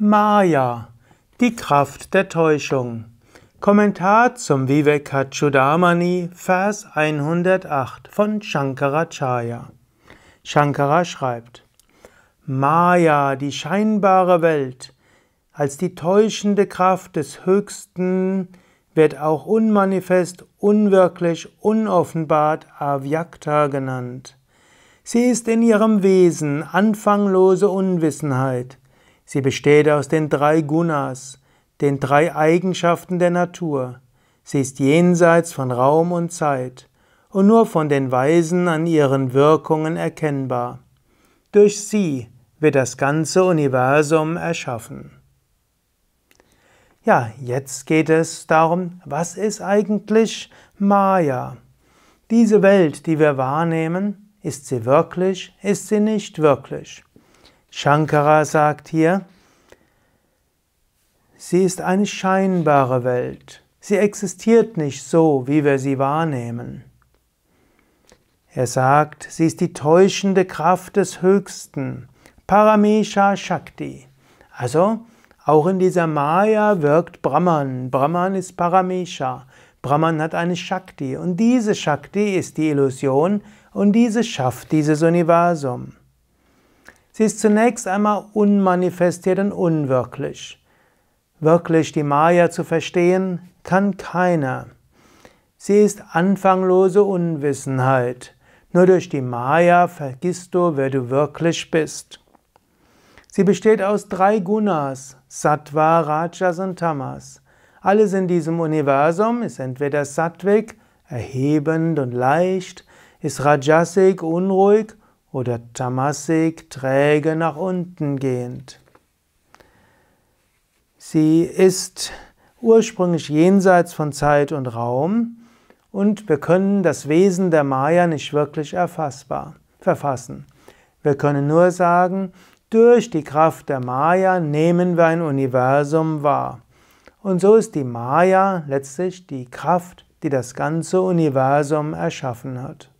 Maya, die Kraft der Täuschung. Kommentar zum Vivekachudamani, Vers 108 von Shankaracharya. Shankara schreibt: Maya, die scheinbare Welt, als die täuschende Kraft des Höchsten, wird auch unmanifest, unwirklich, unoffenbart Avyakta genannt. Sie ist in ihrem Wesen anfanglose Unwissenheit. Sie besteht aus den drei Gunas, den drei Eigenschaften der Natur. Sie ist jenseits von Raum und Zeit und nur von den Weisen an ihren Wirkungen erkennbar. Durch sie wird das ganze Universum erschaffen. Ja, jetzt geht es darum, was ist eigentlich Maya? Diese Welt, die wir wahrnehmen, ist sie wirklich, ist sie nicht wirklich? Shankara sagt hier, sie ist eine scheinbare Welt. Sie existiert nicht so, wie wir sie wahrnehmen. Er sagt, sie ist die täuschende Kraft des Höchsten, Paramesha Shakti. Also, auch in dieser Maya wirkt Brahman. Brahman ist Paramesha. Brahman hat eine Shakti und diese Shakti ist die Illusion und diese schafft dieses Universum. Sie ist zunächst einmal unmanifestiert und unwirklich. Wirklich die Maya zu verstehen, kann keiner. Sie ist anfanglose Unwissenheit. Nur durch die Maya vergisst du, wer du wirklich bist. Sie besteht aus drei Gunas, Sattva, Rajas und Tamas. Alles in diesem Universum ist entweder sattvig, erhebend und leicht, ist Rajasik, unruhig oder tamasik träge nach unten gehend. Sie ist ursprünglich jenseits von Zeit und Raum und wir können das Wesen der Maya nicht wirklich erfassbar verfassen. Wir können nur sagen, durch die Kraft der Maya nehmen wir ein Universum wahr. Und so ist die Maya letztlich die Kraft, die das ganze Universum erschaffen hat.